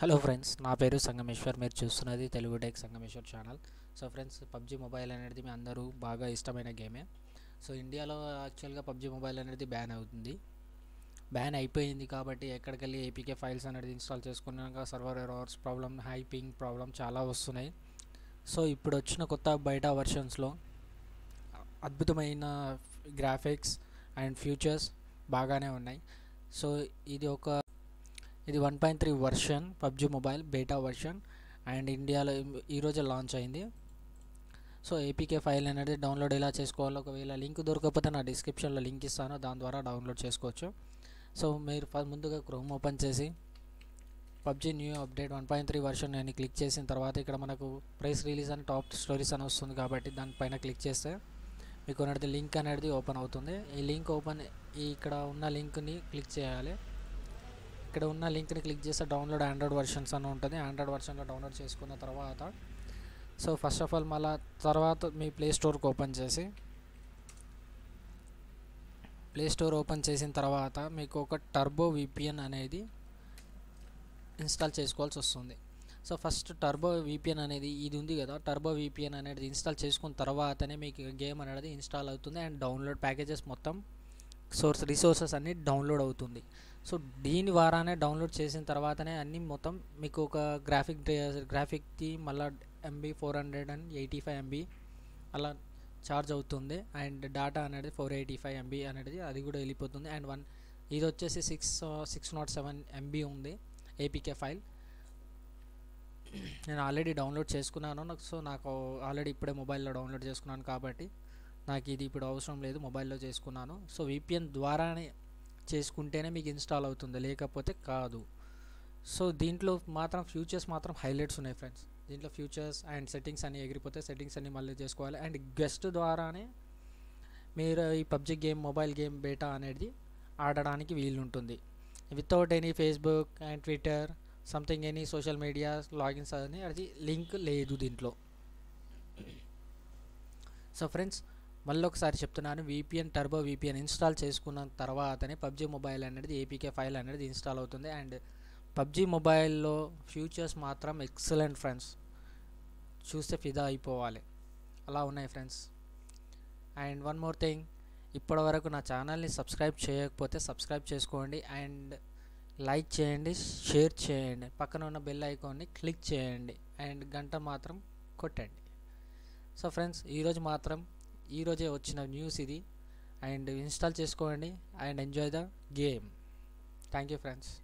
hello friends నా పేరు సంగమేశ్వర్ మీరు చూస్తున్నది Telugu tech Sangameshwar channel so friends PUBG mobile అనేది మీ అందరూ బాగా ఇష్టమైన గేమే సో ఇండియాలో యాక్చువల్గా పబ్జి మొబైల్ అనేది బ్యాన్ అవుతుంది బ్యాన్ అయిపోయింది కాబట్టి ఎక్కడికెళ్ళి ఏపీకే ఫైల్స్ అనేది ఇన్స్టాల్ చేసుకున్నాక server errors problem high ping problem చాలా వస్తున్నాయి సో ఇప్పుడు వచ్చిన కొత్త బయట వర్షన్స్లో అద్భుతమైన గ్రాఫిక్స్ అండ్ ఫ్యూచర్స్ బాగానే ఉన్నాయి సో ఇది ఒక ఇది one point three version PUBG mobile beta version and ఇండియాలో ఈరోజే లాంచ్ అయింది సో ఏపీకే ఫైల్ అనేది డౌన్లోడ్ ఎలా చేసుకోవాలో ఒకవేళ లింక్ దొరకకపోతే నా డిస్క్రిప్షన్లో లింక్ ఇస్తాను దాని ద్వారా డౌన్లోడ్ చేసుకోవచ్చు సో మీరు ముందుగా క్రోమ్ ఓపెన్ చేసి PUBG new update one point three version నేను క్లిక్ చేసిన తర్వాత ఇక్కడ మనకు ప్రైస్ రిలీజ్ అని టాప్ స్టోరీస్ అని వస్తుంది కాబట్టి దానిపైన క్లిక్ చేస్తే మీకు అనేది లింక్ అనేది ఓపెన్ అవుతుంది ఈ లింక్ ఓపెన్ ఇక్కడ ఉన్న లింక్ని క్లిక్ చేయాలి ఇక్కడ ఉన్న లింక్ని క్లిక్ చేస్తే డౌన్లోడ్ ఆండ్రాయిడ్ వర్షన్స్ అని ఉంటుంది ఆండ్రాయిడ్ వర్షన్లో డౌన్లోడ్ చేసుకున్న తర్వాత సో ఫస్ట్ ఆఫ్ ఆల్ మళ్ళా తర్వాత మీ ప్లే స్టోర్కి ఓపెన్ చేసి ప్లే స్టోర్ ఓపెన్ చేసిన తర్వాత మీకు ఒక టర్బో విపిఎన్ అనేది ఇన్స్టాల్ చేసుకోవాల్సి వస్తుంది సో ఫస్ట్ టర్బో విపిఎన్ అనేది ఇది ఉంది కదా టర్బో విపిఎన్ అనేది ఇన్స్టాల్ చేసుకున్న తర్వాతనే మీకు గేమ్ అనేది ఇన్స్టాల్ అవుతుంది అండ్ డౌన్లోడ్ ప్యాకేజెస్ మొత్తం సోర్స్ రిసోర్సెస్ అన్నీ డౌన్లోడ్ అవుతుంది సో దీని ద్వారానే డౌన్లోడ్ చేసిన తర్వాతనే అన్నీ మొత్తం మీకు ఒక గ్రాఫిక్ గ్రాఫిక్కి మళ్ళీ MB four hundred and eighty five MB అలా ఛార్జ్ అవుతుంది అండ్ డాటా అనేది ఫోర్ ఎయిటీ ఫైవ్ ఎంబీ అనేది అది కూడా వెళ్ళిపోతుంది అండ్ వన్ ఇది వచ్చేసి six six not seven MB ఉంది ఏపీకే ఫైల్ నేను ఆల్రెడీ డౌన్లోడ్ చేసుకున్నాను నాకు సో నాకు ఆల్రెడీ ఇప్పుడే మొబైల్లో డౌన్లోడ్ చేసుకున్నాను కాబట్టి నాకు ఇది ఇప్పుడు అవసరం లేదు మొబైల్లో చేసుకున్నాను సో విపిఎన్ ద్వారానే చేసుకుంటేనే మీకు ఇన్స్టాల్ అవుతుంది లేకపోతే కాదు సో దీంట్లో మాత్రం ఫ్యూచర్స్ మాత్రం హైలైట్స్ ఉన్నాయి ఫ్రెండ్స్ దీంట్లో ఫ్యూచర్స్ అండ్ సెట్టింగ్స్ అన్నీ ఎగిరిపోతే సెట్టింగ్స్ అన్నీ మళ్ళీ చేసుకోవాలి అండ్ గెస్ట్ ద్వారానే మీరు ఈ PUBG game mobile game beta అనేది ఆడడానికి వీలుంటుంది without any Facebook and Twitter something any social media logins అని అది లింక్ లేదు దీంట్లో సో ఫ్రెండ్స్ మళ్ళీ ఒకసారి చెప్తున్నాను విపిఎన్ టర్బో విపిఎన్ ఇన్స్టాల్ చేసుకున్న తర్వాతనే పబ్జి మొబైల్ అనేది ఏపీకే ఫైల్ అనేది ఇన్స్టాల్ అవుతుంది అండ్ పబ్జి మొబైల్లో ఫ్యూచర్స్ మాత్రం ఎక్సలెంట్ ఫ్రెండ్స్ చూస్తే ఫిదా అయిపోవాలి అలా ఉన్నాయి friends and one more thing ఇప్పటివరకు నా ఛానల్ని సబ్స్క్రైబ్ చేయకపోతే సబ్స్క్రైబ్ చేసుకోండి అండ్ లైక్ చేయండి షేర్ చేయండి పక్కన ఉన్న బెల్ ఐకాన్ని క్లిక్ చేయండి అండ్ గంట మాత్రం కొట్టండి సో ఫ్రెండ్స్ ఈరోజు మాత్రం ఈరోజే వచ్చిన న్యూస్ ఇది అండ్ ఇన్స్టాల్ చేసుకోండి and enjoy the game thank you friends